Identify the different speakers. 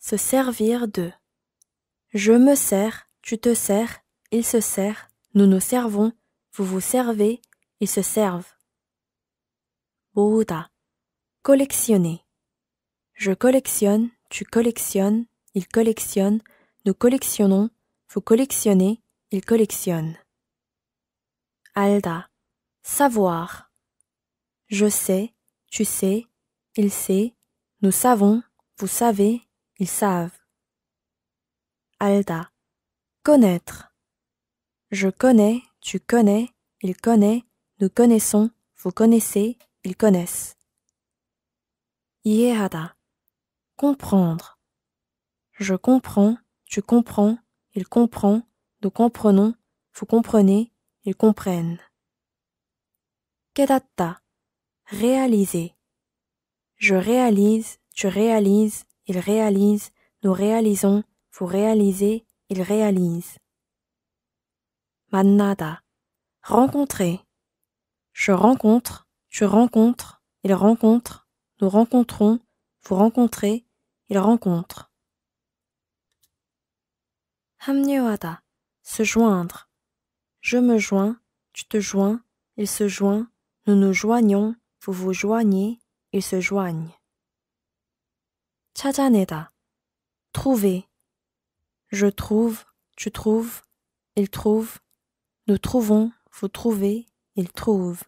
Speaker 1: se servir de. Je me sers, tu te sers, il se sert, nous nous servons, vous vous servez, ils se servent. Bouda, collectionner. Je collectionne, tu collectionnes, il collectionne, nous collectionnons, vous collectionnez, il collectionne. Alda, savoir. Je sais, tu sais, il sait, nous savons, vous savez, ils savent. Alda. Connaître. Je connais, tu connais, il connaît, nous connaissons, vous connaissez, ils connaissent. Iehada. Comprendre. Je comprends, tu comprends, il comprend, nous comprenons, vous comprenez, ils comprennent. Kedatta. Réaliser. Je réalise, tu réalises, il réalise, nous réalisons, vous réalisez, il réalise. Manada. Rencontrer. Je rencontre, tu rencontres, il rencontre, nous rencontrons, vous rencontrez, il rencontre. Hamnyoada. Se joindre. Je me joins, tu te joins, il se joint, nous nous joignons, vous vous joignez, ils se joignent. 찾아내다. Trouver. Je trouve, tu trouves, il trouve, nous trouvons, vous trouvez, il trouve.